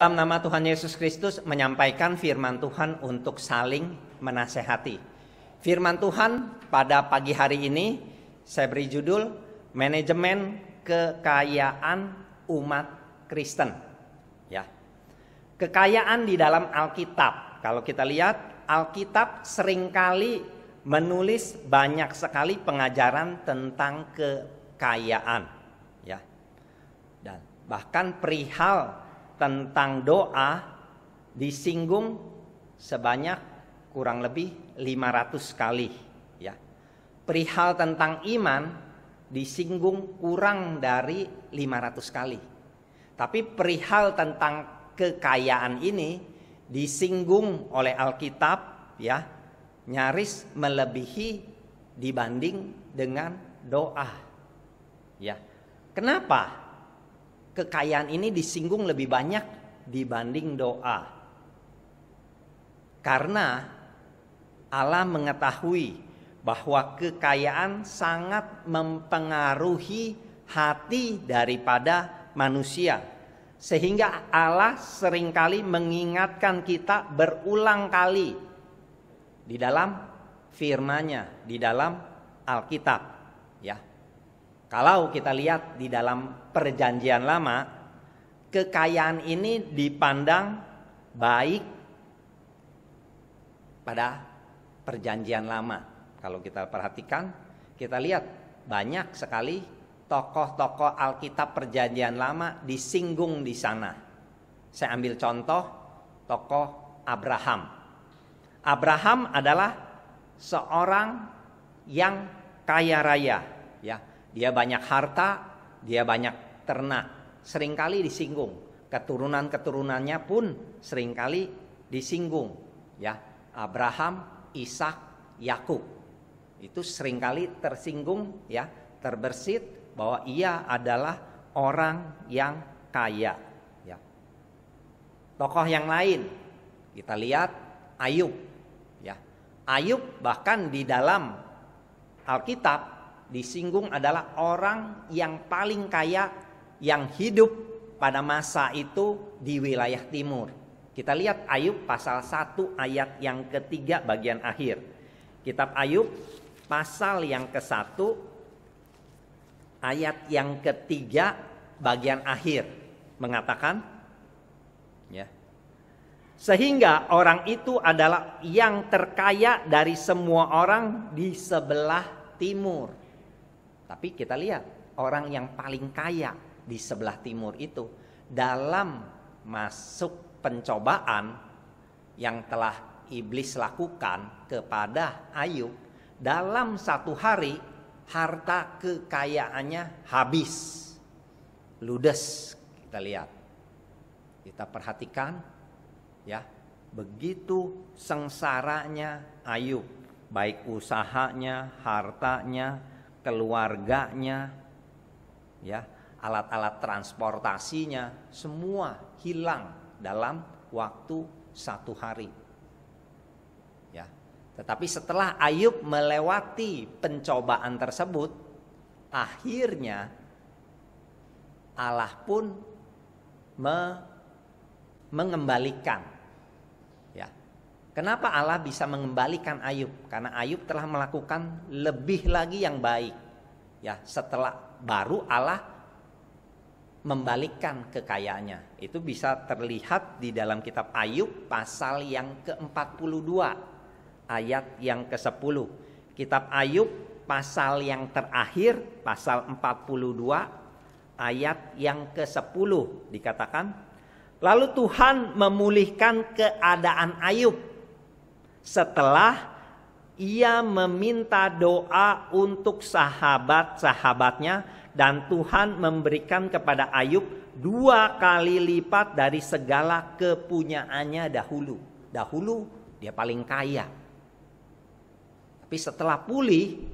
dalam nama Tuhan Yesus Kristus menyampaikan firman Tuhan untuk saling menasehati. Firman Tuhan pada pagi hari ini saya beri judul manajemen kekayaan umat Kristen. Ya. Kekayaan di dalam Alkitab. Kalau kita lihat Alkitab seringkali menulis banyak sekali pengajaran tentang kekayaan, ya. Dan bahkan perihal tentang doa disinggung sebanyak kurang lebih 500 kali ya. Perihal tentang iman disinggung kurang dari 500 kali. Tapi perihal tentang kekayaan ini disinggung oleh Alkitab ya nyaris melebihi dibanding dengan doa. Ya. Kenapa? kekayaan ini disinggung lebih banyak dibanding doa. Karena Allah mengetahui bahwa kekayaan sangat mempengaruhi hati daripada manusia. Sehingga Allah seringkali mengingatkan kita berulang kali di dalam firmanya, di dalam Alkitab. Kalau kita lihat di dalam perjanjian lama, kekayaan ini dipandang baik pada perjanjian lama. Kalau kita perhatikan, kita lihat banyak sekali tokoh-tokoh Alkitab perjanjian lama disinggung di sana. Saya ambil contoh tokoh Abraham. Abraham adalah seorang yang kaya raya, ya dia banyak harta, dia banyak ternak. Seringkali disinggung. Keturunan-keturunannya pun seringkali disinggung. Ya, Abraham, Ishak, Yakub. Itu seringkali tersinggung ya, terbersit bahwa ia adalah orang yang kaya ya. Tokoh yang lain kita lihat Ayub ya. Ayub bahkan di dalam Alkitab disinggung adalah orang yang paling kaya yang hidup pada masa itu di wilayah timur. Kita lihat Ayub pasal 1 ayat yang ketiga bagian akhir. Kitab Ayub pasal yang ke-1 ayat yang ketiga bagian akhir mengatakan ya sehingga orang itu adalah yang terkaya dari semua orang di sebelah timur. Tapi kita lihat orang yang paling kaya di sebelah timur itu dalam masuk pencobaan yang telah iblis lakukan kepada Ayub dalam satu hari harta kekayaannya habis ludes kita lihat kita perhatikan ya begitu sengsaranya Ayub baik usahanya hartanya keluarganya, ya, alat-alat transportasinya, semua hilang dalam waktu satu hari. Ya. Tetapi setelah Ayub melewati pencobaan tersebut, akhirnya Allah pun me mengembalikan Kenapa Allah bisa mengembalikan Ayub? Karena Ayub telah melakukan lebih lagi yang baik. Ya, setelah baru Allah membalikkan kekayaannya. Itu bisa terlihat di dalam kitab Ayub pasal yang ke-42 ayat yang ke-10. Kitab Ayub pasal yang terakhir pasal 42 ayat yang ke-10 dikatakan lalu Tuhan memulihkan keadaan Ayub setelah ia meminta doa untuk sahabat-sahabatnya dan Tuhan memberikan kepada Ayub dua kali lipat dari segala kepunyaannya dahulu. Dahulu dia paling kaya. Tapi setelah pulih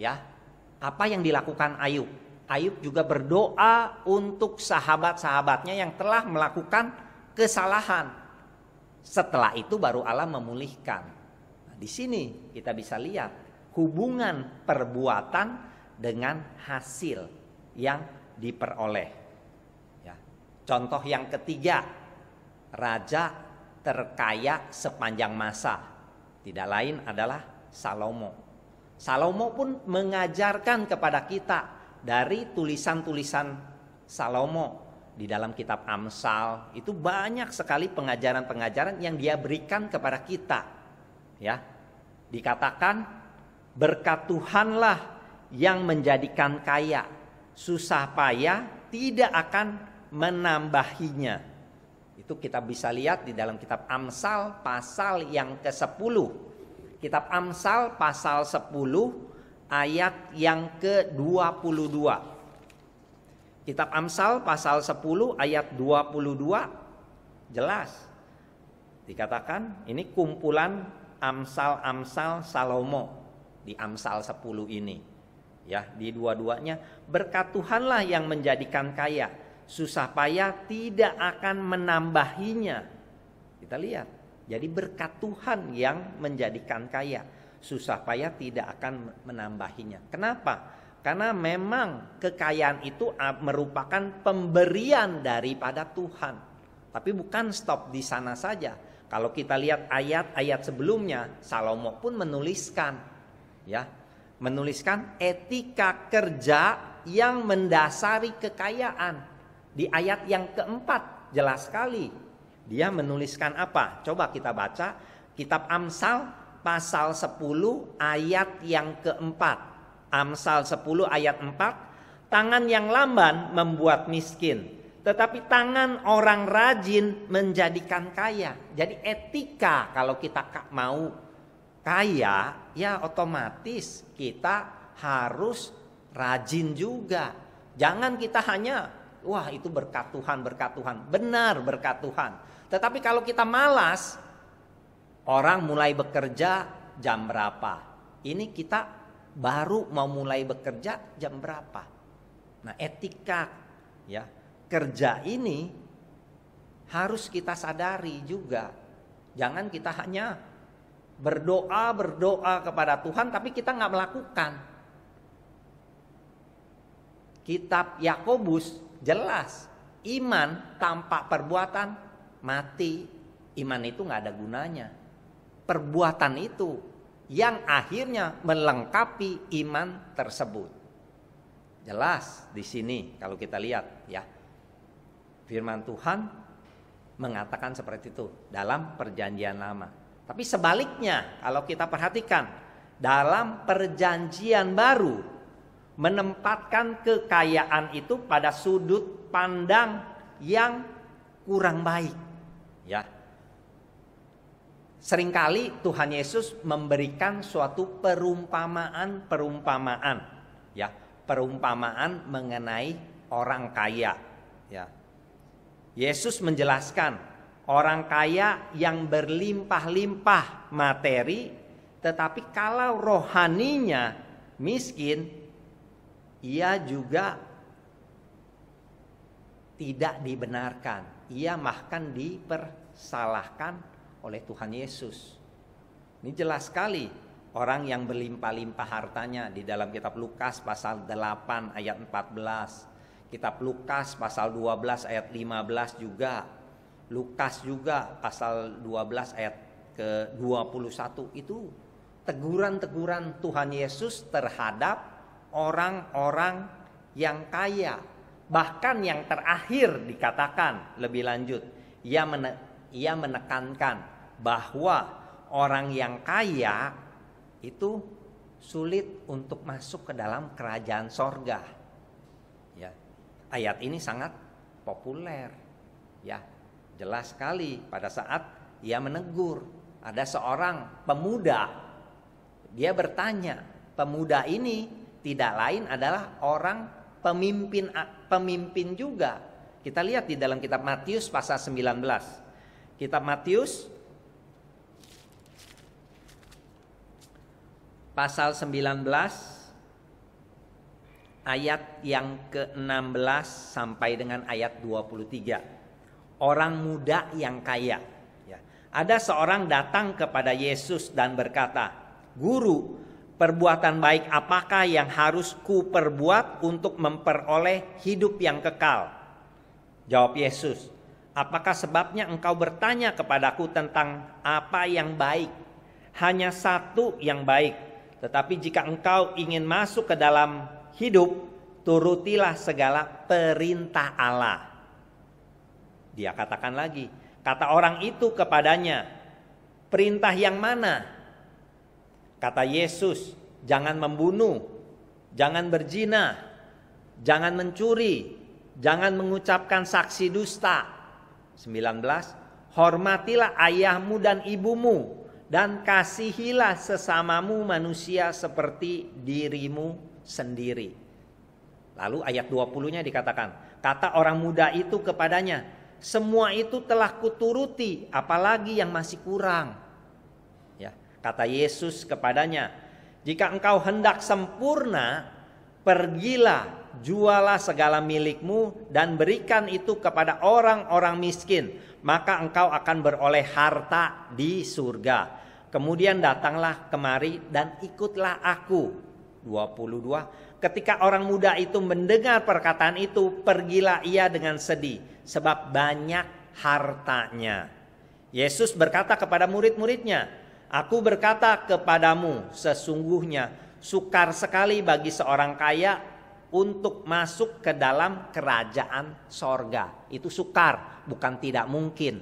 ya, apa yang dilakukan Ayub? Ayub juga berdoa untuk sahabat-sahabatnya yang telah melakukan kesalahan setelah itu baru Allah memulihkan. Nah, di sini kita bisa lihat hubungan perbuatan dengan hasil yang diperoleh. Ya. Contoh yang ketiga, raja terkaya sepanjang masa. Tidak lain adalah Salomo. Salomo pun mengajarkan kepada kita dari tulisan-tulisan Salomo di dalam kitab Amsal itu banyak sekali pengajaran-pengajaran yang dia berikan kepada kita. Ya. Dikatakan berkat Tuhanlah yang menjadikan kaya, susah payah tidak akan menambahinya. Itu kita bisa lihat di dalam kitab Amsal pasal yang ke-10. Kitab Amsal pasal 10 ayat yang ke-22. Kitab Amsal pasal 10 ayat 22 jelas dikatakan ini kumpulan Amsal-Amsal Salomo di Amsal 10 ini. Ya, di dua-duanya berkat Tuhanlah yang menjadikan kaya, susah payah tidak akan menambahinya. Kita lihat. Jadi berkat Tuhan yang menjadikan kaya, susah payah tidak akan menambahinya. Kenapa? Karena memang kekayaan itu merupakan pemberian daripada Tuhan. Tapi bukan stop di sana saja. Kalau kita lihat ayat-ayat sebelumnya, Salomo pun menuliskan ya, menuliskan etika kerja yang mendasari kekayaan. Di ayat yang keempat jelas sekali dia menuliskan apa? Coba kita baca kitab Amsal pasal 10 ayat yang keempat. Amsal 10 ayat 4, tangan yang lamban membuat miskin, tetapi tangan orang rajin menjadikan kaya. Jadi etika kalau kita mau kaya, ya otomatis kita harus rajin juga. Jangan kita hanya wah itu berkat Tuhan, berkat Tuhan. Benar berkat Tuhan. Tetapi kalau kita malas, orang mulai bekerja jam berapa? Ini kita baru mau mulai bekerja jam berapa. Nah, etika ya kerja ini harus kita sadari juga. Jangan kita hanya berdoa berdoa kepada Tuhan tapi kita nggak melakukan. Kitab Yakobus jelas iman tanpa perbuatan mati. Iman itu nggak ada gunanya. Perbuatan itu yang akhirnya melengkapi iman tersebut. Jelas di sini kalau kita lihat ya. Firman Tuhan mengatakan seperti itu dalam perjanjian lama. Tapi sebaliknya kalau kita perhatikan dalam perjanjian baru menempatkan kekayaan itu pada sudut pandang yang kurang baik ya Seringkali Tuhan Yesus memberikan suatu perumpamaan-perumpamaan, ya, perumpamaan mengenai orang kaya, ya. Yesus menjelaskan orang kaya yang berlimpah-limpah materi, tetapi kalau rohaninya miskin, ia juga tidak dibenarkan, ia bahkan dipersalahkan oleh Tuhan Yesus. Ini jelas sekali orang yang berlimpah-limpah hartanya di dalam kitab Lukas pasal 8 ayat 14. Kitab Lukas pasal 12 ayat 15 juga. Lukas juga pasal 12 ayat ke-21 itu teguran-teguran Tuhan Yesus terhadap orang-orang yang kaya. Bahkan yang terakhir dikatakan lebih lanjut, ia, ia menekankan bahwa orang yang kaya itu sulit untuk masuk ke dalam kerajaan sorga. Ya, ayat ini sangat populer. Ya, jelas sekali pada saat ia menegur ada seorang pemuda. Dia bertanya, pemuda ini tidak lain adalah orang pemimpin pemimpin juga. Kita lihat di dalam kitab Matius pasal 19. Kitab Matius pasal 19 ayat yang ke-16 sampai dengan ayat 23. Orang muda yang kaya. Ya. Ada seorang datang kepada Yesus dan berkata, Guru, perbuatan baik apakah yang harus ku perbuat untuk memperoleh hidup yang kekal? Jawab Yesus, apakah sebabnya engkau bertanya kepadaku tentang apa yang baik? Hanya satu yang baik, tetapi jika engkau ingin masuk ke dalam hidup, turutilah segala perintah Allah. Dia katakan lagi, kata orang itu kepadanya, perintah yang mana? Kata Yesus, jangan membunuh, jangan berzina, jangan mencuri, jangan mengucapkan saksi dusta. 19. Hormatilah ayahmu dan ibumu dan kasihilah sesamamu manusia seperti dirimu sendiri. Lalu ayat 20-nya dikatakan, kata orang muda itu kepadanya, semua itu telah kuturuti, apalagi yang masih kurang. Ya, kata Yesus kepadanya, jika engkau hendak sempurna, pergilah, jualah segala milikmu dan berikan itu kepada orang-orang miskin maka engkau akan beroleh harta di surga. Kemudian datanglah kemari dan ikutlah aku. 22. Ketika orang muda itu mendengar perkataan itu, pergilah ia dengan sedih sebab banyak hartanya. Yesus berkata kepada murid-muridnya, "Aku berkata kepadamu, sesungguhnya sukar sekali bagi seorang kaya untuk masuk ke dalam kerajaan sorga." Itu sukar bukan tidak mungkin.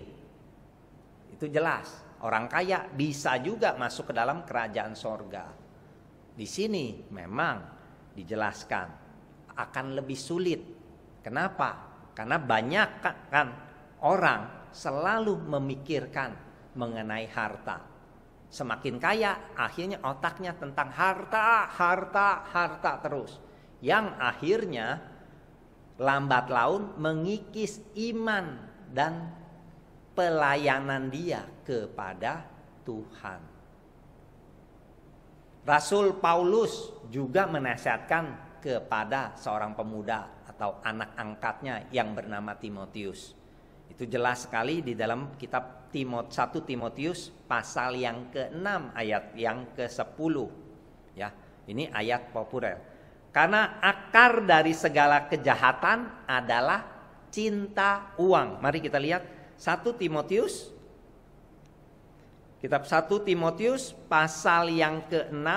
Itu jelas. Orang kaya bisa juga masuk ke dalam kerajaan sorga. Di sini memang dijelaskan akan lebih sulit. Kenapa? Karena banyak kan orang selalu memikirkan mengenai harta. Semakin kaya, akhirnya otaknya tentang harta, harta, harta terus. Yang akhirnya lambat laun mengikis iman dan pelayanan dia kepada Tuhan. Rasul Paulus juga menasihatkan kepada seorang pemuda atau anak angkatnya yang bernama Timotius. Itu jelas sekali di dalam kitab Timot 1 Timotius pasal yang ke-6 ayat yang ke-10. Ya, ini ayat populer. Karena akar dari segala kejahatan adalah cinta uang. Mari kita lihat 1 Timotius Kitab 1 Timotius pasal yang ke-6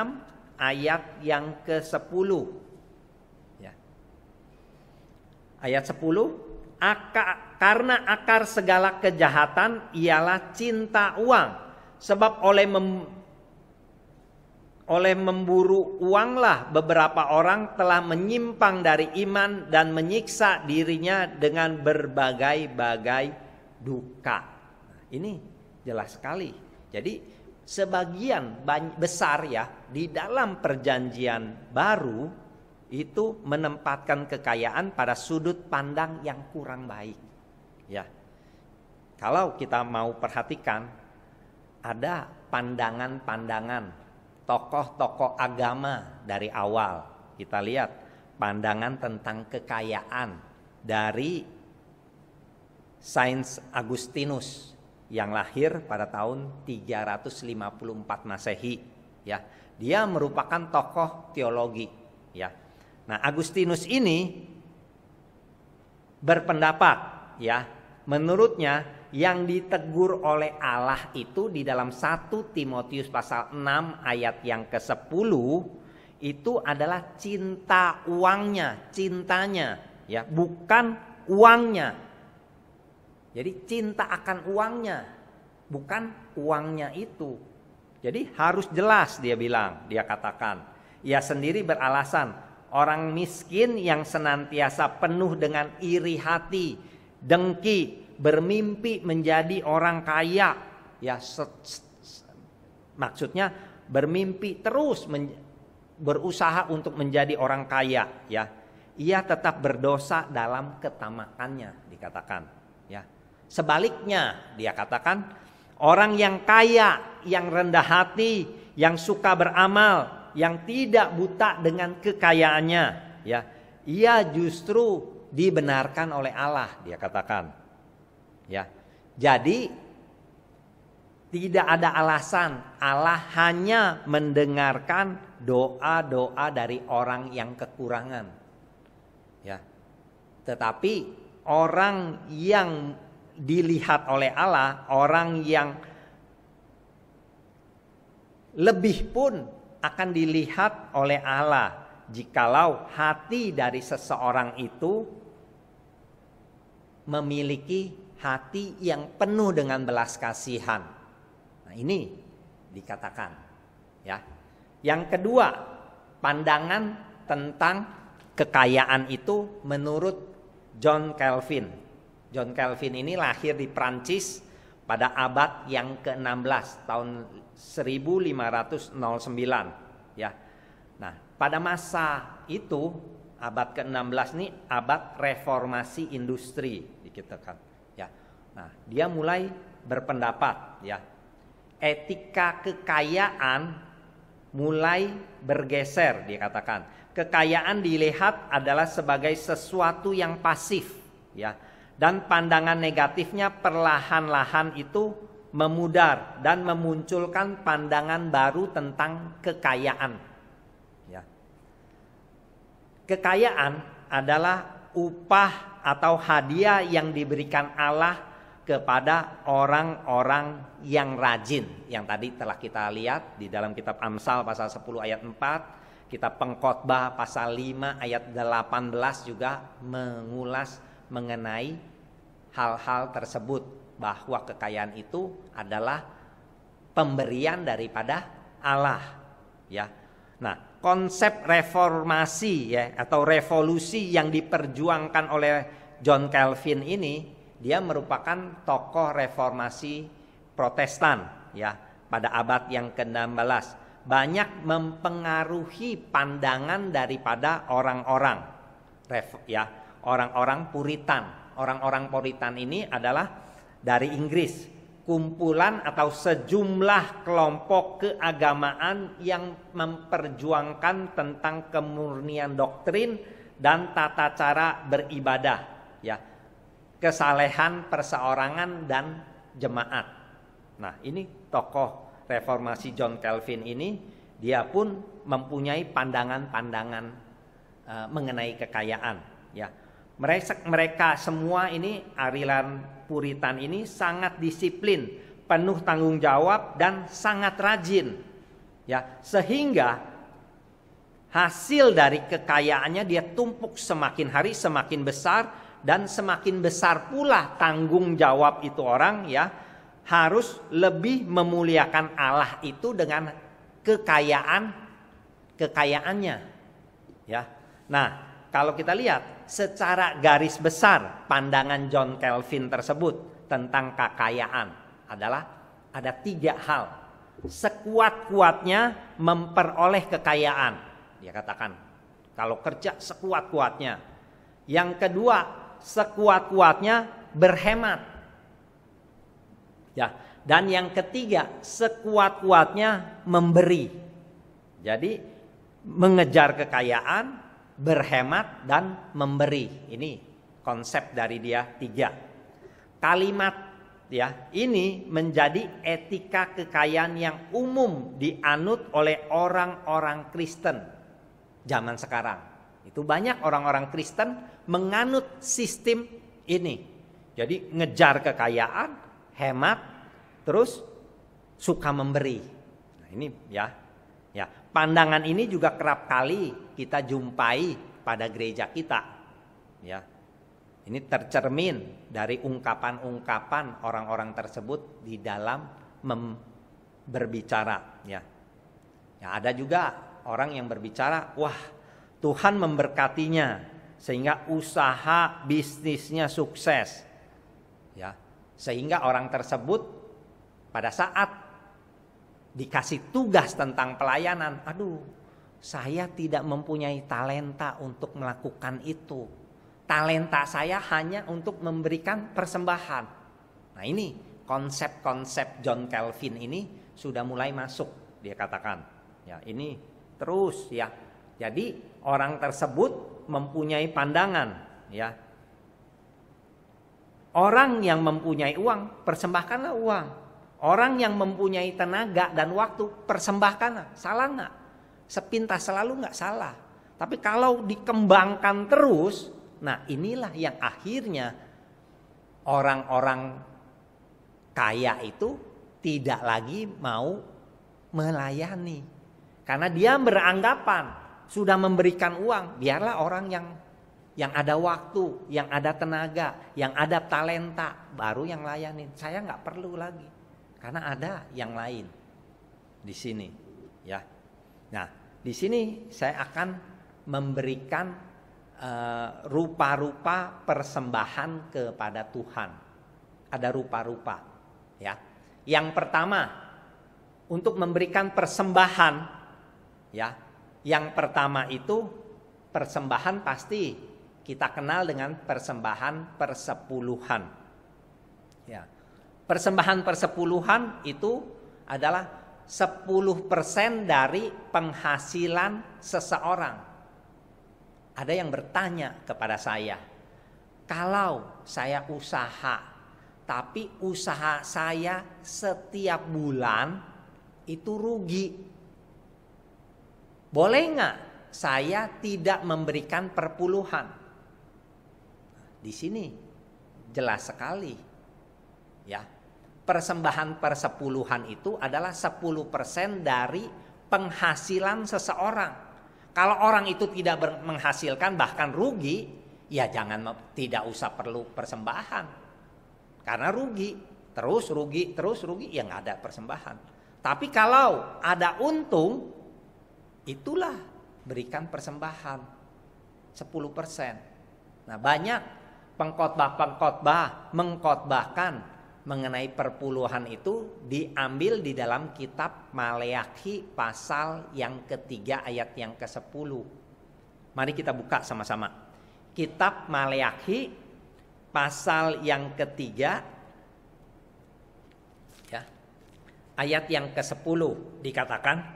ayat yang ke-10. Ya. Ayat 10 Aka, karena akar segala kejahatan ialah cinta uang sebab oleh mem, oleh memburu uanglah beberapa orang telah menyimpang dari iman dan menyiksa dirinya dengan berbagai-bagai duka. Nah, ini jelas sekali. Jadi sebagian besar ya di dalam perjanjian baru itu menempatkan kekayaan pada sudut pandang yang kurang baik. Ya. Kalau kita mau perhatikan ada pandangan-pandangan tokoh-tokoh agama dari awal. Kita lihat pandangan tentang kekayaan dari Sains Agustinus yang lahir pada tahun 354 Masehi ya. Dia merupakan tokoh teologi ya. Nah, Agustinus ini berpendapat ya, menurutnya yang ditegur oleh Allah itu di dalam 1 Timotius pasal 6 ayat yang ke-10 itu adalah cinta uangnya, cintanya ya, bukan uangnya. Jadi cinta akan uangnya, bukan uangnya itu. Jadi harus jelas dia bilang, dia katakan. Ia sendiri beralasan, orang miskin yang senantiasa penuh dengan iri hati, dengki, bermimpi menjadi orang kaya ya set, set, set, maksudnya bermimpi terus berusaha untuk menjadi orang kaya ya ia tetap berdosa dalam ketamakannya dikatakan ya sebaliknya dia katakan orang yang kaya yang rendah hati yang suka beramal yang tidak buta dengan kekayaannya ya ia justru dibenarkan oleh Allah dia katakan Ya. Jadi tidak ada alasan Allah hanya mendengarkan doa-doa dari orang yang kekurangan. Ya. Tetapi orang yang dilihat oleh Allah, orang yang lebih pun akan dilihat oleh Allah jikalau hati dari seseorang itu memiliki hati yang penuh dengan belas kasihan. Nah, ini dikatakan ya. Yang kedua, pandangan tentang kekayaan itu menurut John Calvin. John Calvin ini lahir di Prancis pada abad yang ke-16 tahun 1509 ya. Nah, pada masa itu abad ke-16 ini abad reformasi industri dikatakan. Nah, dia mulai berpendapat ya. Etika kekayaan mulai bergeser dia katakan. Kekayaan dilihat adalah sebagai sesuatu yang pasif ya. Dan pandangan negatifnya perlahan-lahan itu memudar dan memunculkan pandangan baru tentang kekayaan. Ya. Kekayaan adalah upah atau hadiah yang diberikan Allah kepada orang-orang yang rajin yang tadi telah kita lihat di dalam kitab Amsal pasal 10 ayat 4 kitab Pengkhotbah pasal 5 ayat 18 juga mengulas mengenai hal-hal tersebut bahwa kekayaan itu adalah pemberian daripada Allah ya nah konsep reformasi ya atau revolusi yang diperjuangkan oleh John Calvin ini dia merupakan tokoh reformasi Protestan ya pada abad yang ke-16 banyak mempengaruhi pandangan daripada orang-orang ya orang-orang puritan orang-orang puritan ini adalah dari Inggris kumpulan atau sejumlah kelompok keagamaan yang memperjuangkan tentang kemurnian doktrin dan tata cara beribadah ya kesalehan perseorangan dan jemaat. Nah, ini tokoh reformasi John Calvin ini dia pun mempunyai pandangan-pandangan e, mengenai kekayaan, ya. Mereka, mereka semua ini arilan Puritan ini sangat disiplin, penuh tanggung jawab dan sangat rajin. Ya, sehingga hasil dari kekayaannya dia tumpuk semakin hari semakin besar dan semakin besar pula tanggung jawab itu orang ya harus lebih memuliakan Allah itu dengan kekayaan kekayaannya ya. Nah, kalau kita lihat secara garis besar pandangan John Calvin tersebut tentang kekayaan adalah ada tiga hal. Sekuat-kuatnya memperoleh kekayaan. Dia katakan kalau kerja sekuat-kuatnya. Yang kedua sekuat-kuatnya berhemat. Ya, dan yang ketiga, sekuat-kuatnya memberi. Jadi mengejar kekayaan, berhemat dan memberi. Ini konsep dari dia tiga. Kalimat ya ini menjadi etika kekayaan yang umum dianut oleh orang-orang Kristen zaman sekarang. Itu banyak orang-orang Kristen menganut sistem ini. Jadi ngejar kekayaan, hemat, terus suka memberi. Nah, ini ya. Ya, pandangan ini juga kerap kali kita jumpai pada gereja kita. Ya. Ini tercermin dari ungkapan-ungkapan orang-orang tersebut di dalam berbicara ya. ya. ada juga orang yang berbicara, "Wah, Tuhan memberkatinya." sehingga usaha bisnisnya sukses. Ya. Sehingga orang tersebut pada saat dikasih tugas tentang pelayanan, aduh, saya tidak mempunyai talenta untuk melakukan itu. Talenta saya hanya untuk memberikan persembahan. Nah, ini konsep-konsep John Calvin ini sudah mulai masuk, dia katakan. Ya, ini terus ya jadi orang tersebut mempunyai pandangan ya. Orang yang mempunyai uang, persembahkanlah uang. Orang yang mempunyai tenaga dan waktu, persembahkanlah. Salah nggak? Sepintas selalu nggak salah. Tapi kalau dikembangkan terus, nah inilah yang akhirnya orang-orang kaya itu tidak lagi mau melayani. Karena dia beranggapan sudah memberikan uang, biarlah orang yang yang ada waktu, yang ada tenaga, yang ada talenta, baru yang layanin. Saya nggak perlu lagi, karena ada yang lain di sini, ya. Nah, di sini saya akan memberikan eh, rupa-rupa uh, rupa -rupa persembahan kepada Tuhan. Ada rupa-rupa, ya. Yang pertama, untuk memberikan persembahan, ya yang pertama itu persembahan pasti kita kenal dengan persembahan persepuluhan. Ya. Persembahan persepuluhan itu adalah 10% dari penghasilan seseorang. Ada yang bertanya kepada saya, kalau saya usaha, tapi usaha saya setiap bulan itu rugi, boleh nggak saya tidak memberikan perpuluhan? Di sini jelas sekali. Ya. Persembahan persepuluhan itu adalah 10% dari penghasilan seseorang. Kalau orang itu tidak menghasilkan bahkan rugi, ya jangan tidak usah perlu persembahan. Karena rugi, terus rugi, terus rugi, ya nggak ada persembahan. Tapi kalau ada untung, itulah berikan persembahan 10%. Nah, banyak pengkhotbah-pengkhotbah mengkhotbahkan mengenai perpuluhan itu diambil di dalam kitab Maleakhi pasal yang ketiga ayat yang ke-10. Mari kita buka sama-sama. Kitab Maleakhi pasal yang ketiga ya, ayat yang ke-10 dikatakan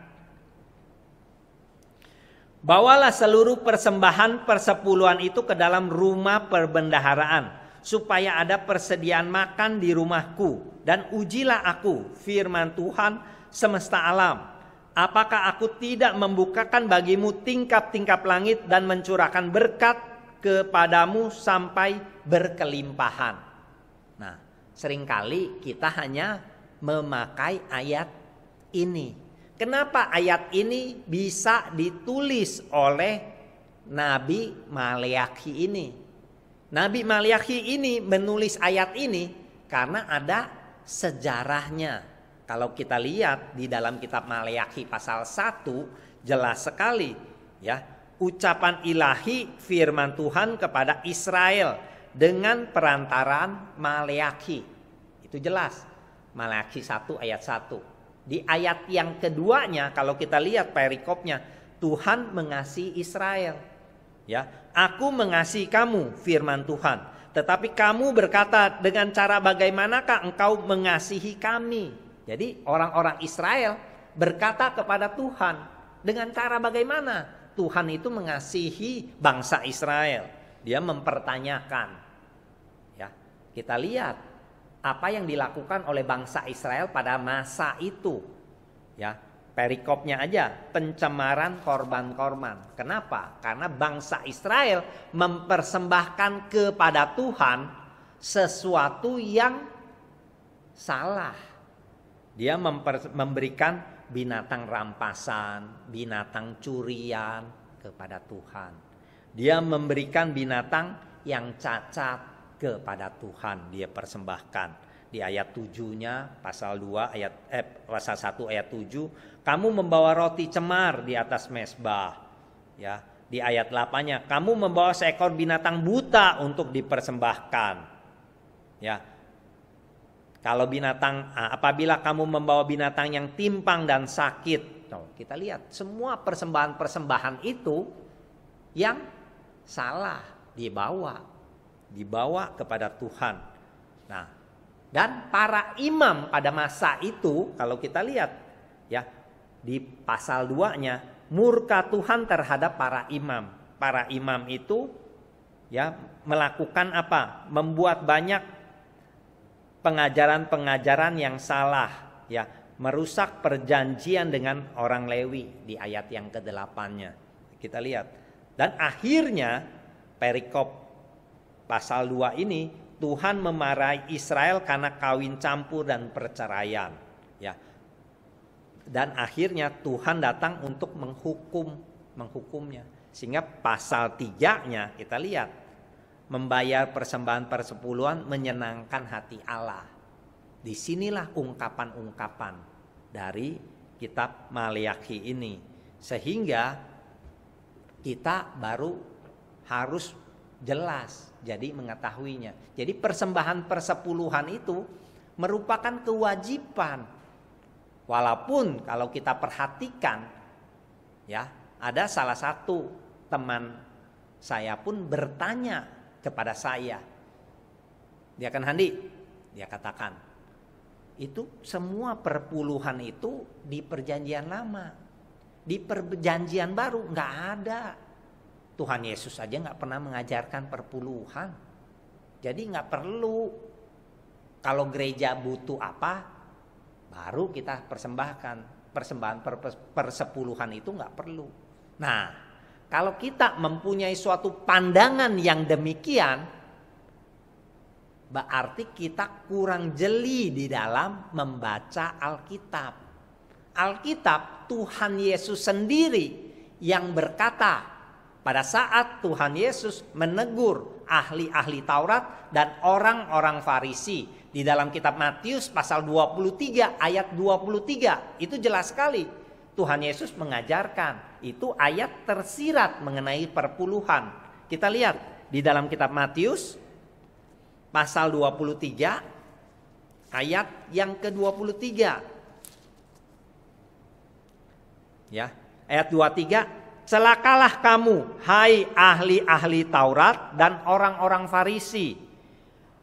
Bawalah seluruh persembahan persepuluhan itu ke dalam rumah perbendaharaan supaya ada persediaan makan di rumahku dan ujilah aku firman Tuhan semesta alam apakah aku tidak membukakan bagimu tingkap-tingkap langit dan mencurahkan berkat kepadamu sampai berkelimpahan nah seringkali kita hanya memakai ayat ini Kenapa ayat ini bisa ditulis oleh Nabi Maliaki ini? Nabi Maliaki ini menulis ayat ini karena ada sejarahnya. Kalau kita lihat di dalam kitab Maliaki pasal 1 jelas sekali ya, ucapan ilahi firman Tuhan kepada Israel dengan perantaran Maliaki. Itu jelas. Maliaki 1 ayat 1. Di ayat yang keduanya kalau kita lihat perikopnya Tuhan mengasihi Israel. Ya, aku mengasihi kamu firman Tuhan. Tetapi kamu berkata dengan cara bagaimanakah engkau mengasihi kami? Jadi orang-orang Israel berkata kepada Tuhan dengan cara bagaimana Tuhan itu mengasihi bangsa Israel. Dia mempertanyakan. Ya, kita lihat apa yang dilakukan oleh bangsa Israel pada masa itu. Ya, perikopnya aja pencemaran korban-korban. Kenapa? Karena bangsa Israel mempersembahkan kepada Tuhan sesuatu yang salah. Dia memberikan binatang rampasan, binatang curian kepada Tuhan. Dia memberikan binatang yang cacat kepada Tuhan dia persembahkan. Di ayat tujuhnya pasal 2 ayat eh, pasal 1 ayat 7, kamu membawa roti cemar di atas mesbah. Ya, di ayat 8-nya, kamu membawa seekor binatang buta untuk dipersembahkan. Ya, kalau binatang ah, apabila kamu membawa binatang yang timpang dan sakit, tuh, kita lihat semua persembahan-persembahan itu yang salah dibawa dibawa kepada Tuhan. Nah, dan para imam pada masa itu kalau kita lihat ya di pasal 2-nya murka Tuhan terhadap para imam. Para imam itu ya melakukan apa? Membuat banyak pengajaran-pengajaran yang salah ya, merusak perjanjian dengan orang Lewi di ayat yang ke-8-nya. Kita lihat. Dan akhirnya perikop pasal 2 ini Tuhan memarahi Israel karena kawin campur dan perceraian ya dan akhirnya Tuhan datang untuk menghukum menghukumnya sehingga pasal nya kita lihat membayar persembahan persepuluhan menyenangkan hati Allah disinilah ungkapan-ungkapan dari kitab Maliaki ini sehingga kita baru harus jelas jadi mengetahuinya jadi persembahan persepuluhan itu merupakan kewajiban walaupun kalau kita perhatikan ya ada salah satu teman saya pun bertanya kepada saya dia kan Handi dia katakan itu semua perpuluhan itu di perjanjian lama di perjanjian baru nggak ada Tuhan Yesus aja nggak pernah mengajarkan perpuluhan. Jadi nggak perlu kalau gereja butuh apa, baru kita persembahkan. Persembahan per, persepuluhan itu nggak perlu. Nah, kalau kita mempunyai suatu pandangan yang demikian, berarti kita kurang jeli di dalam membaca Alkitab. Alkitab Tuhan Yesus sendiri yang berkata pada saat Tuhan Yesus menegur ahli-ahli Taurat dan orang-orang Farisi di dalam kitab Matius pasal 23 ayat 23 itu jelas sekali Tuhan Yesus mengajarkan itu ayat tersirat mengenai perpuluhan. Kita lihat di dalam kitab Matius pasal 23 ayat yang ke-23. Ya, ayat 23 Celakalah kamu, hai ahli-ahli Taurat dan orang-orang Farisi.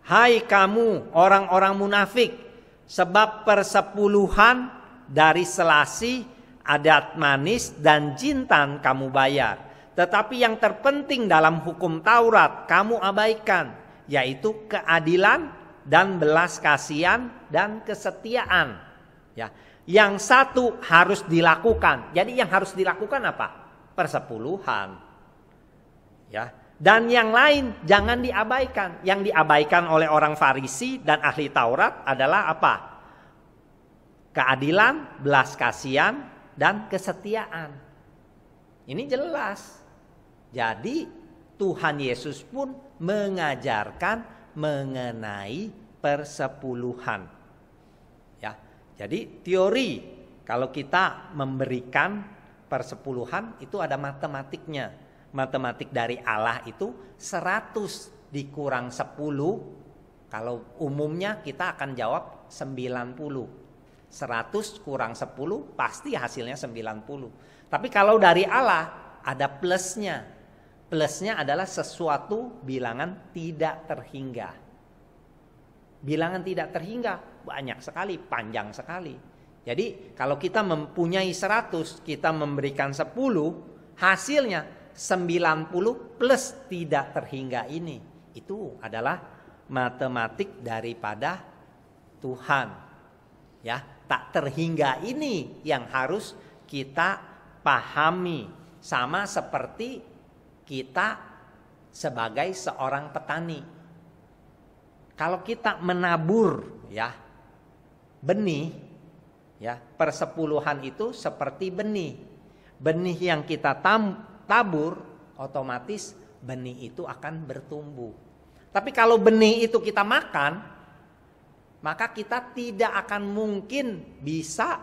Hai kamu, orang-orang munafik, sebab persepuluhan dari selasi, adat manis, dan jintan kamu bayar. Tetapi yang terpenting dalam hukum Taurat kamu abaikan, yaitu keadilan dan belas kasihan dan kesetiaan. Ya, yang satu harus dilakukan. Jadi yang harus dilakukan apa? persepuluhan. Ya. Dan yang lain jangan diabaikan. Yang diabaikan oleh orang Farisi dan ahli Taurat adalah apa? Keadilan, belas kasihan, dan kesetiaan. Ini jelas. Jadi Tuhan Yesus pun mengajarkan mengenai persepuluhan. Ya, jadi teori kalau kita memberikan persepuluhan itu ada matematiknya. Matematik dari Allah itu 100 dikurang 10. Kalau umumnya kita akan jawab 90. 100 kurang 10 pasti hasilnya 90. Tapi kalau dari Allah ada plusnya. Plusnya adalah sesuatu bilangan tidak terhingga. Bilangan tidak terhingga banyak sekali, panjang sekali. Jadi kalau kita mempunyai 100, kita memberikan 10, hasilnya 90 plus tidak terhingga ini. Itu adalah matematik daripada Tuhan. Ya, tak terhingga ini yang harus kita pahami. Sama seperti kita sebagai seorang petani. Kalau kita menabur ya benih Ya, persepuluhan itu seperti benih. Benih yang kita tam, tabur otomatis benih itu akan bertumbuh. Tapi kalau benih itu kita makan, maka kita tidak akan mungkin bisa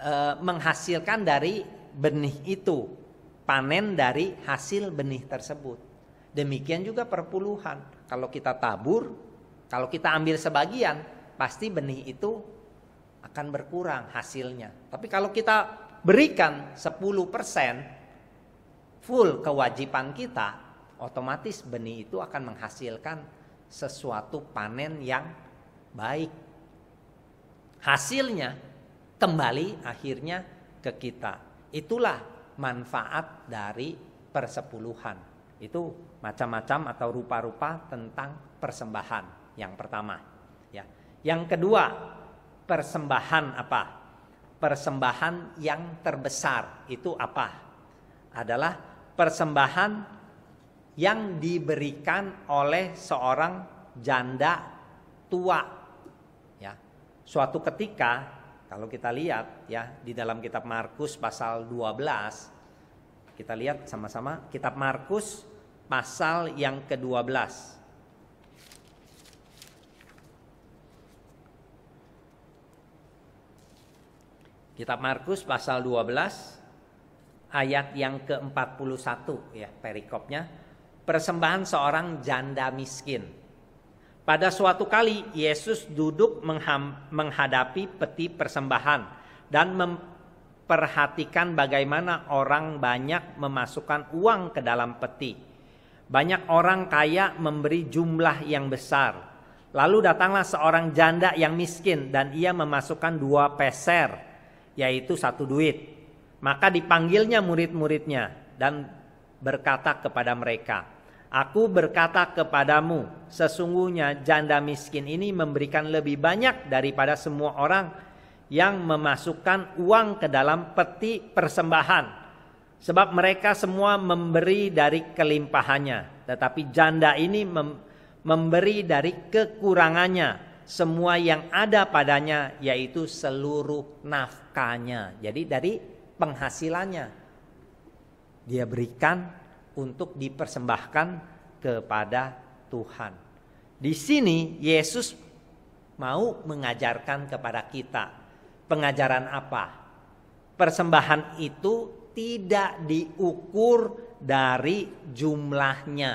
e, menghasilkan dari benih itu, panen dari hasil benih tersebut. Demikian juga perpuluhan. Kalau kita tabur, kalau kita ambil sebagian, pasti benih itu akan berkurang hasilnya. Tapi kalau kita berikan 10% full kewajiban kita, otomatis benih itu akan menghasilkan sesuatu panen yang baik. Hasilnya kembali akhirnya ke kita. Itulah manfaat dari persepuluhan. Itu macam-macam atau rupa-rupa tentang persembahan yang pertama, ya. Yang kedua, persembahan apa? Persembahan yang terbesar itu apa? Adalah persembahan yang diberikan oleh seorang janda tua. Ya. Suatu ketika kalau kita lihat ya di dalam kitab Markus pasal 12 kita lihat sama-sama kitab Markus pasal yang ke-12 Kitab Markus pasal 12 ayat yang ke-41 ya perikopnya persembahan seorang janda miskin. Pada suatu kali Yesus duduk menghadapi peti persembahan dan memperhatikan bagaimana orang banyak memasukkan uang ke dalam peti. Banyak orang kaya memberi jumlah yang besar. Lalu datanglah seorang janda yang miskin dan ia memasukkan dua peser yaitu satu duit. Maka dipanggilnya murid-muridnya dan berkata kepada mereka, Aku berkata kepadamu, sesungguhnya janda miskin ini memberikan lebih banyak daripada semua orang yang memasukkan uang ke dalam peti persembahan. Sebab mereka semua memberi dari kelimpahannya. Tetapi janda ini mem memberi dari kekurangannya. Semua yang ada padanya yaitu seluruh nafsu zakahnya. Jadi dari penghasilannya dia berikan untuk dipersembahkan kepada Tuhan. Di sini Yesus mau mengajarkan kepada kita pengajaran apa? Persembahan itu tidak diukur dari jumlahnya,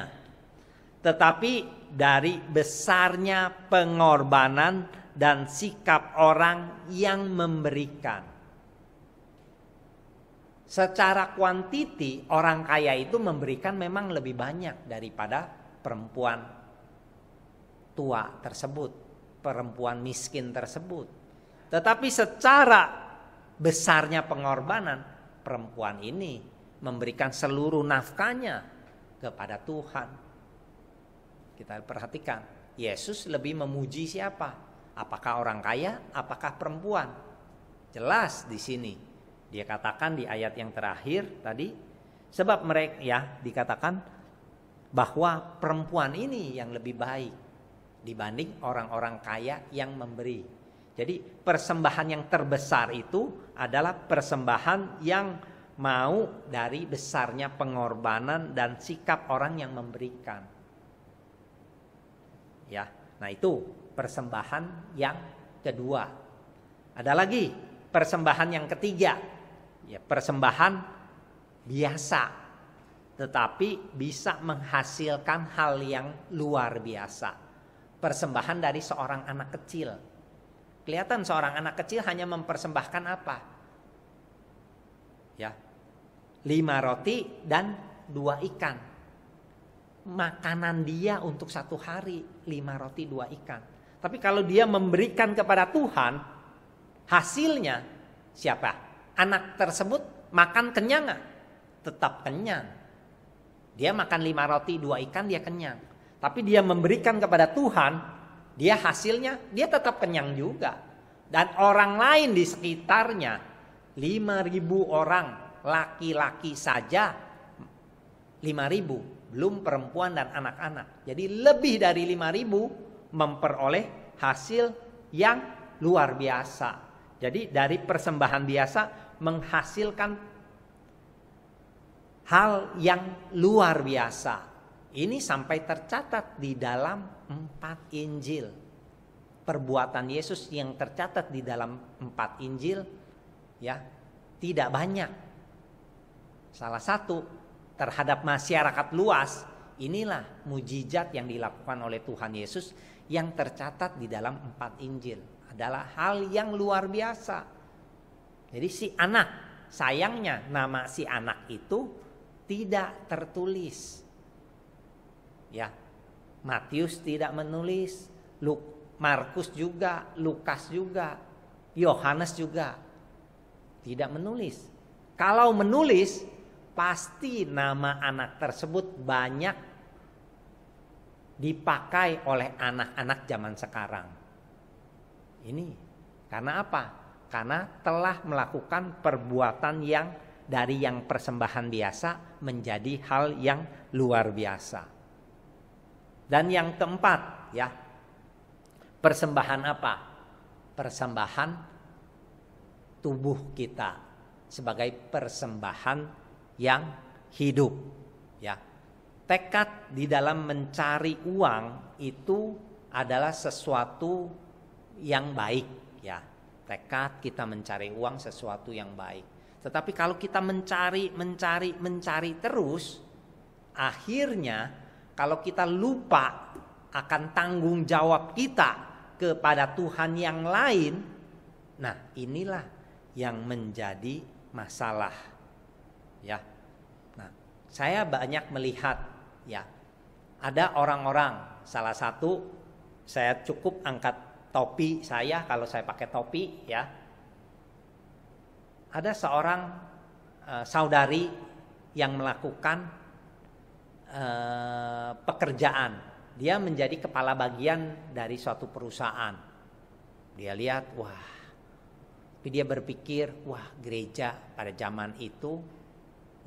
tetapi dari besarnya pengorbanan dan sikap orang yang memberikan. Secara kuantiti orang kaya itu memberikan memang lebih banyak daripada perempuan tua tersebut, perempuan miskin tersebut. Tetapi secara besarnya pengorbanan perempuan ini memberikan seluruh nafkahnya kepada Tuhan. Kita perhatikan, Yesus lebih memuji siapa? Apakah orang kaya, apakah perempuan? Jelas di sini dia katakan di ayat yang terakhir tadi, sebab mereka ya dikatakan bahwa perempuan ini yang lebih baik dibanding orang-orang kaya yang memberi. Jadi persembahan yang terbesar itu adalah persembahan yang mau dari besarnya pengorbanan dan sikap orang yang memberikan. Ya, nah itu persembahan yang kedua. Ada lagi persembahan yang ketiga ya persembahan biasa tetapi bisa menghasilkan hal yang luar biasa persembahan dari seorang anak kecil kelihatan seorang anak kecil hanya mempersembahkan apa ya lima roti dan dua ikan makanan dia untuk satu hari lima roti dua ikan tapi kalau dia memberikan kepada Tuhan hasilnya siapa anak tersebut makan kenyang gak? Tetap kenyang. Dia makan lima roti, dua ikan, dia kenyang. Tapi dia memberikan kepada Tuhan, dia hasilnya, dia tetap kenyang juga. Dan orang lain di sekitarnya, lima ribu orang, laki-laki saja, lima ribu. Belum perempuan dan anak-anak. Jadi lebih dari lima ribu memperoleh hasil yang luar biasa. Jadi dari persembahan biasa menghasilkan hal yang luar biasa. Ini sampai tercatat di dalam empat Injil. Perbuatan Yesus yang tercatat di dalam empat Injil ya tidak banyak. Salah satu terhadap masyarakat luas inilah mujizat yang dilakukan oleh Tuhan Yesus yang tercatat di dalam empat Injil adalah hal yang luar biasa. Jadi si anak, sayangnya nama si anak itu tidak tertulis. Ya. Matius tidak menulis, Markus juga, Lukas juga, Yohanes juga tidak menulis. Kalau menulis pasti nama anak tersebut banyak dipakai oleh anak-anak zaman sekarang. Ini karena apa? karena telah melakukan perbuatan yang dari yang persembahan biasa menjadi hal yang luar biasa. Dan yang keempat, ya. Persembahan apa? Persembahan tubuh kita sebagai persembahan yang hidup, ya. Tekad di dalam mencari uang itu adalah sesuatu yang baik, ya tekad kita mencari uang sesuatu yang baik. Tetapi kalau kita mencari, mencari, mencari terus, akhirnya kalau kita lupa akan tanggung jawab kita kepada Tuhan yang lain, nah inilah yang menjadi masalah. Ya. Nah, saya banyak melihat ya ada orang-orang salah satu saya cukup angkat topi saya kalau saya pakai topi ya ada seorang uh, saudari yang melakukan uh, pekerjaan dia menjadi kepala bagian dari suatu perusahaan dia lihat wah tapi dia berpikir wah gereja pada zaman itu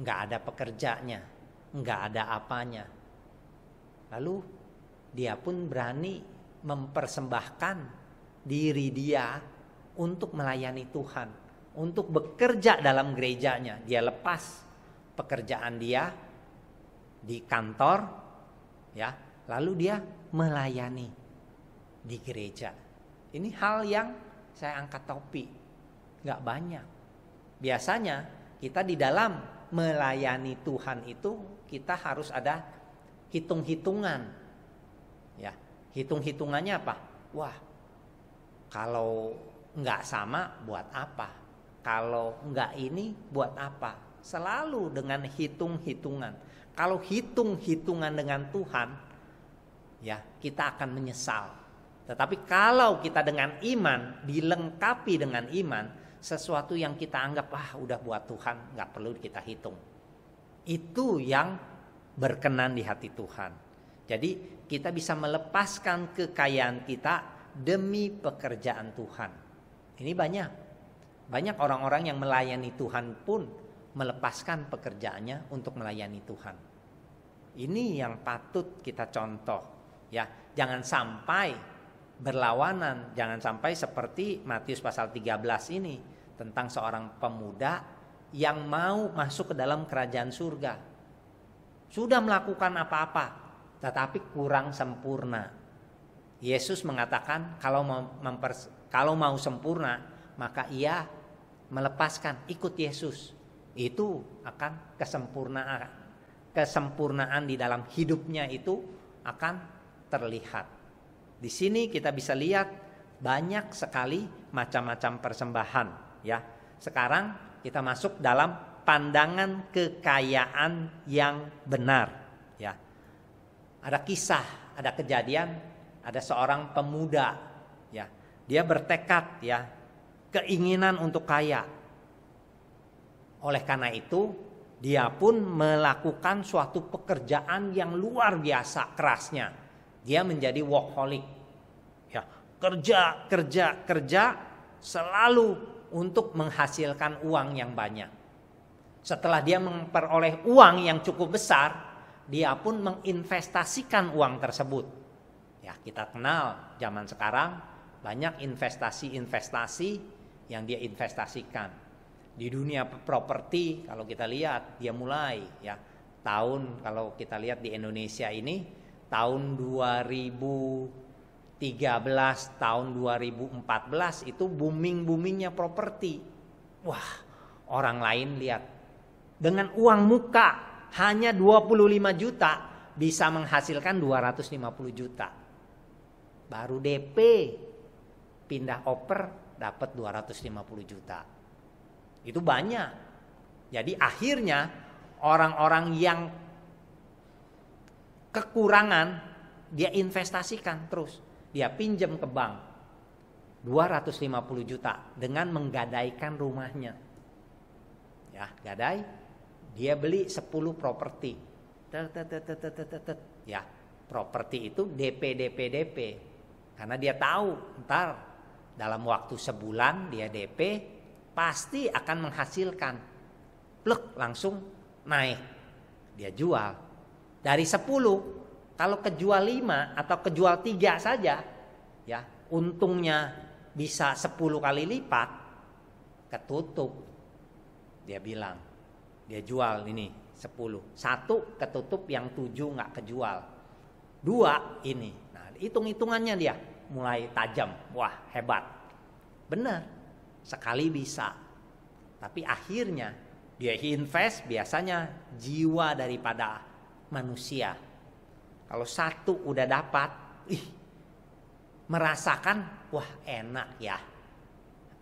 nggak ada pekerjanya nggak ada apanya lalu dia pun berani mempersembahkan diri dia untuk melayani Tuhan, untuk bekerja dalam gerejanya. Dia lepas pekerjaan dia di kantor ya, lalu dia melayani di gereja. Ini hal yang saya angkat topi. Gak banyak. Biasanya kita di dalam melayani Tuhan itu kita harus ada hitung-hitungan. Ya, hitung-hitungannya apa? Wah, kalau nggak sama buat apa? Kalau nggak ini buat apa? Selalu dengan hitung-hitungan. Kalau hitung-hitungan dengan Tuhan, ya kita akan menyesal. Tetapi kalau kita dengan iman, dilengkapi dengan iman, sesuatu yang kita anggap ah udah buat Tuhan nggak perlu kita hitung. Itu yang berkenan di hati Tuhan. Jadi kita bisa melepaskan kekayaan kita demi pekerjaan Tuhan. Ini banyak. Banyak orang-orang yang melayani Tuhan pun melepaskan pekerjaannya untuk melayani Tuhan. Ini yang patut kita contoh ya. Jangan sampai berlawanan, jangan sampai seperti Matius pasal 13 ini tentang seorang pemuda yang mau masuk ke dalam kerajaan surga. Sudah melakukan apa-apa tetapi kurang sempurna Yesus mengatakan kalau mau mempers kalau mau sempurna maka ia melepaskan ikut Yesus. Itu akan kesempurnaan. Kesempurnaan di dalam hidupnya itu akan terlihat. Di sini kita bisa lihat banyak sekali macam-macam persembahan ya. Sekarang kita masuk dalam pandangan kekayaan yang benar ya. Ada kisah, ada kejadian ada seorang pemuda ya dia bertekad ya keinginan untuk kaya oleh karena itu dia pun melakukan suatu pekerjaan yang luar biasa kerasnya dia menjadi workaholic ya kerja kerja kerja selalu untuk menghasilkan uang yang banyak setelah dia memperoleh uang yang cukup besar dia pun menginvestasikan uang tersebut Ya, kita kenal zaman sekarang banyak investasi-investasi yang dia investasikan. Di dunia properti kalau kita lihat dia mulai ya tahun kalau kita lihat di Indonesia ini tahun 2013 tahun 2014 itu booming-boomingnya properti. Wah, orang lain lihat dengan uang muka hanya 25 juta bisa menghasilkan 250 juta baru DP pindah oper dapat 250 juta. Itu banyak. Jadi akhirnya orang-orang yang kekurangan dia investasikan terus. Dia pinjam ke bank 250 juta dengan menggadaikan rumahnya. Ya, gadai dia beli 10 properti. Ya, properti itu DP DP DP karena dia tahu ntar dalam waktu sebulan dia DP pasti akan menghasilkan. Plek langsung naik. Dia jual. Dari 10 kalau kejual 5 atau kejual 3 saja ya untungnya bisa 10 kali lipat ketutup. Dia bilang dia jual ini 10. Satu ketutup yang 7 nggak kejual. Dua ini hitung-hitungannya dia mulai tajam. Wah, hebat. Benar. Sekali bisa. Tapi akhirnya dia invest biasanya jiwa daripada manusia. Kalau satu udah dapat, ih merasakan wah enak ya.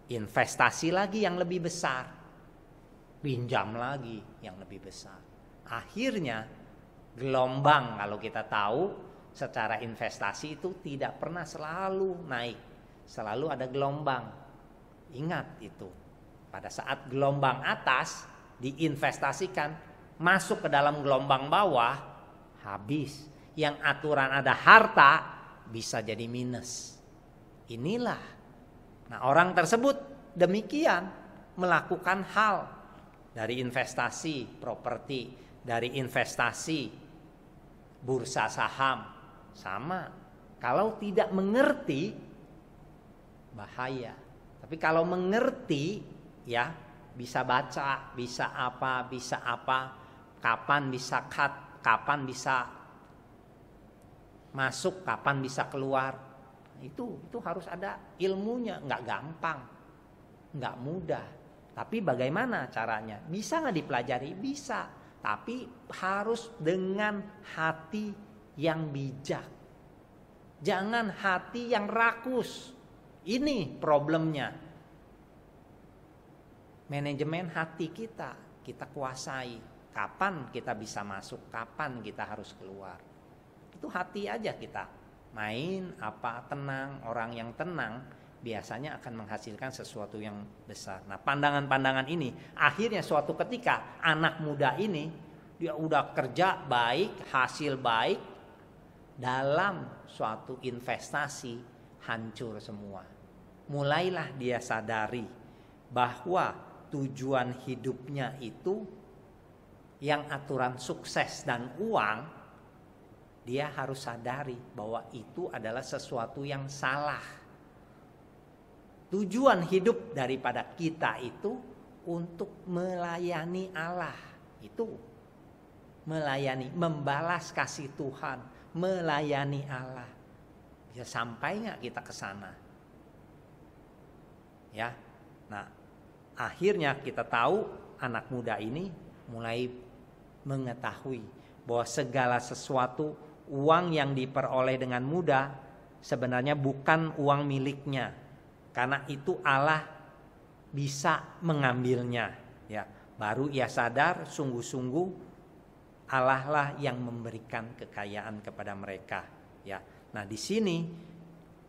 Investasi lagi yang lebih besar. Pinjam lagi yang lebih besar. Akhirnya gelombang kalau kita tahu secara investasi itu tidak pernah selalu naik, selalu ada gelombang. Ingat itu. Pada saat gelombang atas diinvestasikan masuk ke dalam gelombang bawah habis. Yang aturan ada harta bisa jadi minus. Inilah. Nah, orang tersebut demikian melakukan hal dari investasi properti, dari investasi bursa saham, sama. Kalau tidak mengerti bahaya. Tapi kalau mengerti ya bisa baca, bisa apa, bisa apa, kapan bisa cut, kapan bisa masuk, kapan bisa keluar. Itu itu harus ada ilmunya, nggak gampang, nggak mudah. Tapi bagaimana caranya? Bisa nggak dipelajari? Bisa. Tapi harus dengan hati yang bijak. Jangan hati yang rakus. Ini problemnya. Manajemen hati kita, kita kuasai. Kapan kita bisa masuk, kapan kita harus keluar. Itu hati aja kita. Main apa tenang, orang yang tenang biasanya akan menghasilkan sesuatu yang besar. Nah, pandangan-pandangan ini akhirnya suatu ketika anak muda ini dia udah kerja baik, hasil baik, dalam suatu investasi hancur semua. Mulailah dia sadari bahwa tujuan hidupnya itu yang aturan sukses dan uang dia harus sadari bahwa itu adalah sesuatu yang salah. Tujuan hidup daripada kita itu untuk melayani Allah. Itu melayani, membalas kasih Tuhan, melayani Allah. Ya sampai nggak kita ke sana? Ya. Nah, akhirnya kita tahu anak muda ini mulai mengetahui bahwa segala sesuatu uang yang diperoleh dengan mudah sebenarnya bukan uang miliknya karena itu Allah bisa mengambilnya ya baru ia sadar sungguh-sungguh Allah lah yang memberikan kekayaan kepada mereka ya. Nah, di sini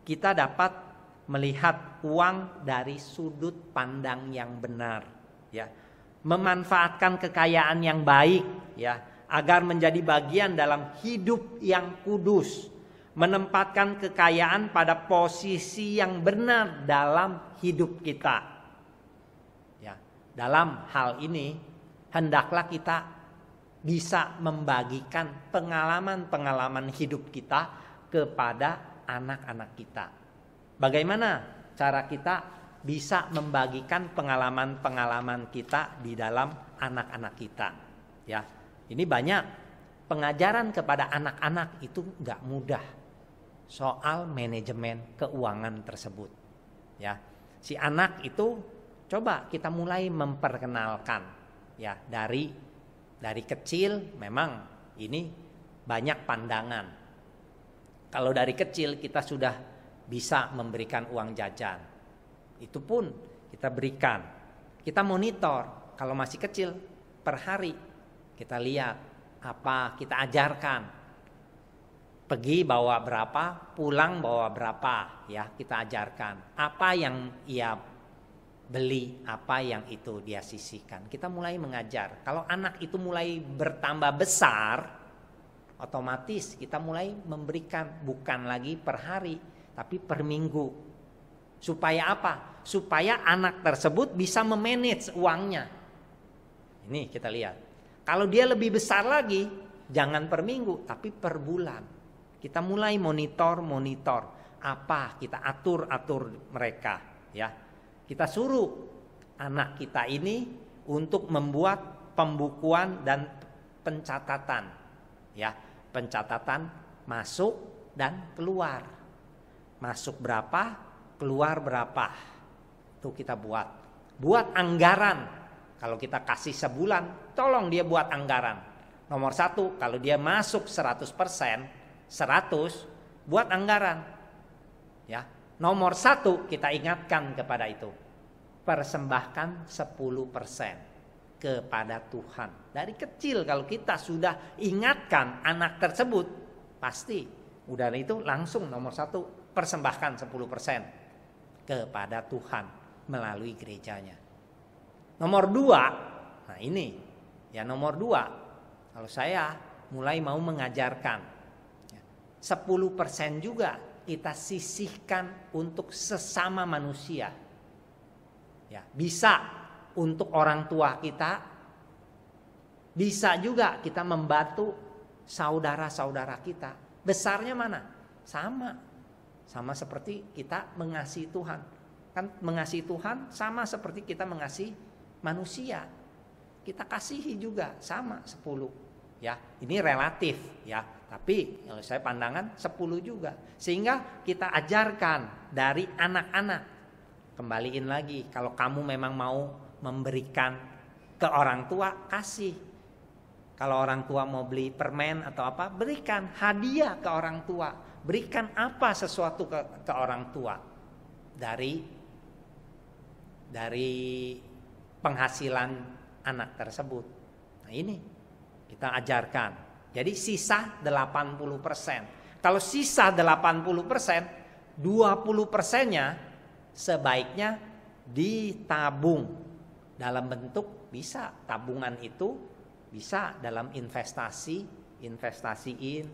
kita dapat melihat uang dari sudut pandang yang benar ya. Memanfaatkan kekayaan yang baik ya agar menjadi bagian dalam hidup yang kudus. Menempatkan kekayaan pada posisi yang benar dalam hidup kita. Ya, dalam hal ini hendaklah kita bisa membagikan pengalaman-pengalaman hidup kita kepada anak-anak kita. Bagaimana cara kita bisa membagikan pengalaman-pengalaman kita di dalam anak-anak kita? Ya, ini banyak pengajaran kepada anak-anak itu nggak mudah soal manajemen keuangan tersebut. Ya, si anak itu coba kita mulai memperkenalkan ya dari dari kecil memang ini banyak pandangan. Kalau dari kecil kita sudah bisa memberikan uang jajan. Itu pun kita berikan. Kita monitor kalau masih kecil per hari kita lihat apa kita ajarkan. Pergi bawa berapa, pulang bawa berapa ya kita ajarkan. Apa yang ia beli apa yang itu dia sisihkan. Kita mulai mengajar. Kalau anak itu mulai bertambah besar, otomatis kita mulai memberikan bukan lagi per hari, tapi per minggu. Supaya apa? Supaya anak tersebut bisa memanage uangnya. Ini kita lihat. Kalau dia lebih besar lagi, jangan per minggu, tapi per bulan. Kita mulai monitor-monitor apa kita atur-atur mereka, ya kita suruh anak kita ini untuk membuat pembukuan dan pencatatan. Ya, pencatatan masuk dan keluar. Masuk berapa, keluar berapa. Itu kita buat. Buat anggaran. Kalau kita kasih sebulan, tolong dia buat anggaran. Nomor satu, kalau dia masuk 100%, 100, buat anggaran. Ya, Nomor satu kita ingatkan kepada itu. Persembahkan 10% kepada Tuhan. Dari kecil kalau kita sudah ingatkan anak tersebut. Pasti udah itu langsung nomor satu persembahkan 10% kepada Tuhan melalui gerejanya. Nomor dua, nah ini ya nomor dua. Kalau saya mulai mau mengajarkan 10% ya, juga kita sisihkan untuk sesama manusia. Ya, bisa untuk orang tua kita, bisa juga kita membantu saudara-saudara kita. Besarnya mana? Sama. Sama seperti kita mengasihi Tuhan. Kan mengasihi Tuhan sama seperti kita mengasihi manusia. Kita kasihi juga sama sepuluh ya ini relatif ya tapi kalau saya pandangan 10 juga sehingga kita ajarkan dari anak-anak kembaliin lagi kalau kamu memang mau memberikan ke orang tua kasih kalau orang tua mau beli permen atau apa berikan hadiah ke orang tua berikan apa sesuatu ke, ke orang tua dari dari penghasilan anak tersebut nah ini kita ajarkan. Jadi sisa 80%. Kalau sisa 80%, 20 persennya sebaiknya ditabung dalam bentuk bisa tabungan itu bisa dalam investasi investasiin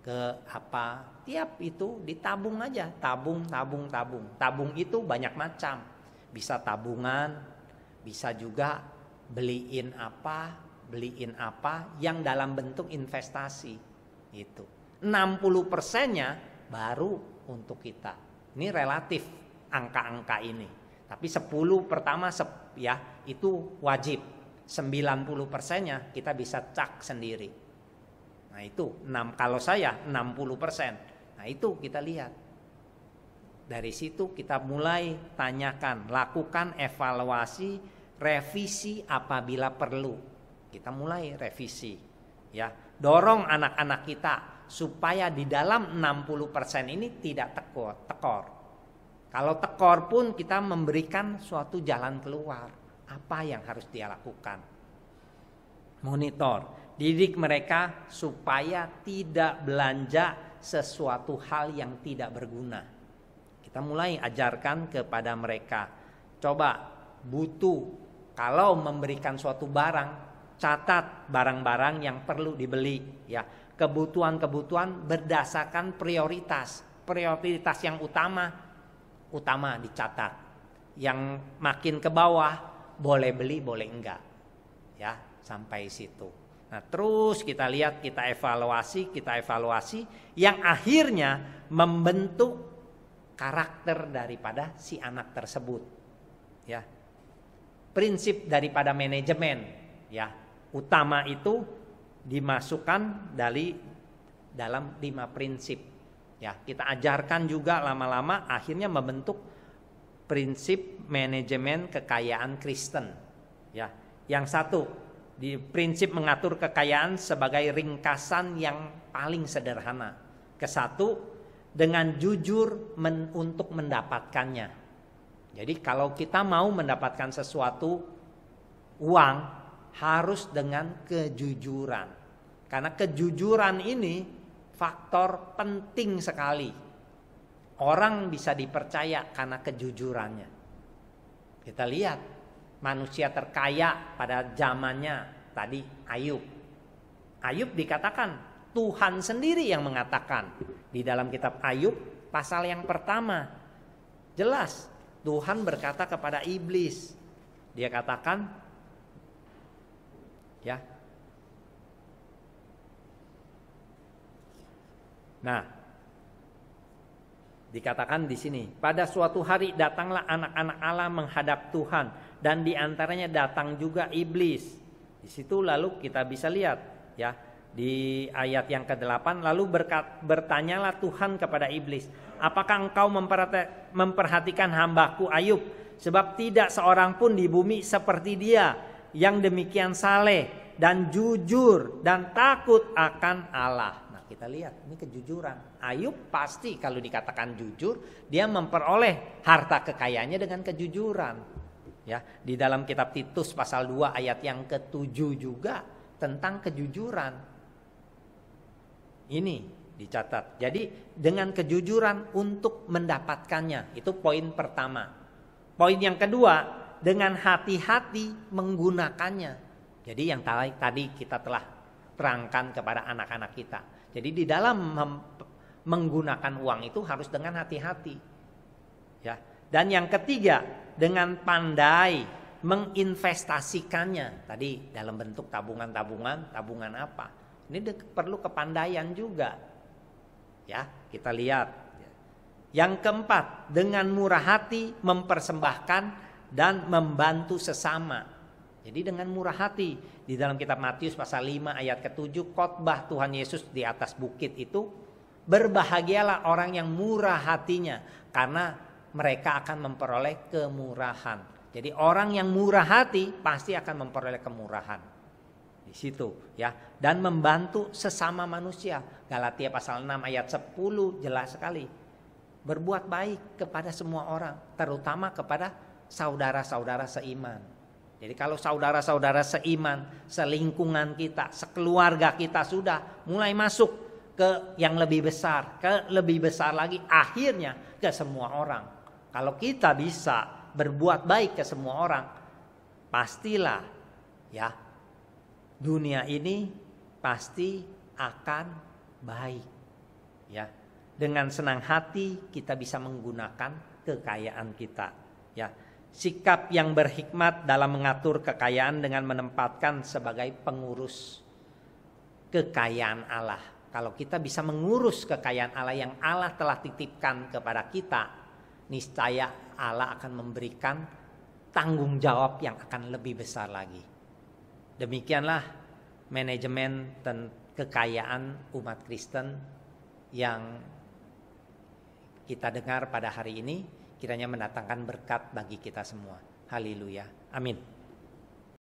ke apa tiap itu ditabung aja tabung tabung tabung tabung itu banyak macam bisa tabungan bisa juga beliin apa beliin apa yang dalam bentuk investasi itu 60 persennya baru untuk kita ini relatif angka-angka ini tapi 10 pertama ya itu wajib 90 persennya kita bisa cak sendiri nah itu enam kalau saya 60 persen nah itu kita lihat dari situ kita mulai tanyakan lakukan evaluasi revisi apabila perlu kita mulai revisi ya dorong anak-anak kita supaya di dalam 60% ini tidak tekor tekor kalau tekor pun kita memberikan suatu jalan keluar apa yang harus dia lakukan monitor didik mereka supaya tidak belanja sesuatu hal yang tidak berguna kita mulai ajarkan kepada mereka coba butuh kalau memberikan suatu barang catat barang-barang yang perlu dibeli ya kebutuhan-kebutuhan berdasarkan prioritas prioritas yang utama utama dicatat yang makin ke bawah boleh beli boleh enggak ya sampai situ nah terus kita lihat kita evaluasi kita evaluasi yang akhirnya membentuk karakter daripada si anak tersebut ya prinsip daripada manajemen ya utama itu dimasukkan dari dalam lima prinsip. Ya, kita ajarkan juga lama-lama akhirnya membentuk prinsip manajemen kekayaan Kristen. Ya, yang satu di prinsip mengatur kekayaan sebagai ringkasan yang paling sederhana. Kesatu dengan jujur men, untuk mendapatkannya. Jadi kalau kita mau mendapatkan sesuatu uang harus dengan kejujuran. Karena kejujuran ini faktor penting sekali. Orang bisa dipercaya karena kejujurannya. Kita lihat manusia terkaya pada zamannya tadi Ayub. Ayub dikatakan Tuhan sendiri yang mengatakan di dalam kitab Ayub pasal yang pertama. Jelas Tuhan berkata kepada iblis. Dia katakan, Ya. Nah, dikatakan di sini, pada suatu hari datanglah anak-anak Allah menghadap Tuhan dan di antaranya datang juga iblis. Di situ lalu kita bisa lihat, ya, di ayat yang ke-8 lalu berkat, bertanyalah Tuhan kepada iblis, "Apakah engkau memperhatikan hambaku Ayub? Sebab tidak seorang pun di bumi seperti dia yang demikian saleh dan jujur dan takut akan Allah. Nah, kita lihat ini kejujuran. Ayub pasti kalau dikatakan jujur, dia memperoleh harta kekayaannya dengan kejujuran. Ya, di dalam kitab Titus pasal 2 ayat yang ke-7 juga tentang kejujuran. Ini dicatat. Jadi dengan kejujuran untuk mendapatkannya itu poin pertama. Poin yang kedua, dengan hati-hati menggunakannya. Jadi yang tadi kita telah terangkan kepada anak-anak kita. Jadi di dalam menggunakan uang itu harus dengan hati-hati. Ya. Dan yang ketiga, dengan pandai menginvestasikannya. Tadi dalam bentuk tabungan-tabungan, tabungan apa? Ini perlu kepandaian juga. Ya, kita lihat. Yang keempat, dengan murah hati mempersembahkan dan membantu sesama. Jadi dengan murah hati di dalam kitab Matius pasal 5 ayat ke-7 khotbah Tuhan Yesus di atas bukit itu berbahagialah orang yang murah hatinya karena mereka akan memperoleh kemurahan. Jadi orang yang murah hati pasti akan memperoleh kemurahan. Di situ ya dan membantu sesama manusia. Galatia pasal 6 ayat 10 jelas sekali. Berbuat baik kepada semua orang, terutama kepada saudara-saudara seiman. Jadi kalau saudara-saudara seiman, selingkungan kita, sekeluarga kita sudah mulai masuk ke yang lebih besar, ke lebih besar lagi akhirnya ke semua orang. Kalau kita bisa berbuat baik ke semua orang, pastilah ya dunia ini pasti akan baik. Ya. Dengan senang hati kita bisa menggunakan kekayaan kita, ya sikap yang berhikmat dalam mengatur kekayaan dengan menempatkan sebagai pengurus kekayaan Allah. Kalau kita bisa mengurus kekayaan Allah yang Allah telah titipkan kepada kita, niscaya Allah akan memberikan tanggung jawab yang akan lebih besar lagi. Demikianlah manajemen dan kekayaan umat Kristen yang kita dengar pada hari ini kiranya mendatangkan berkat bagi kita semua. Haleluya. Amin.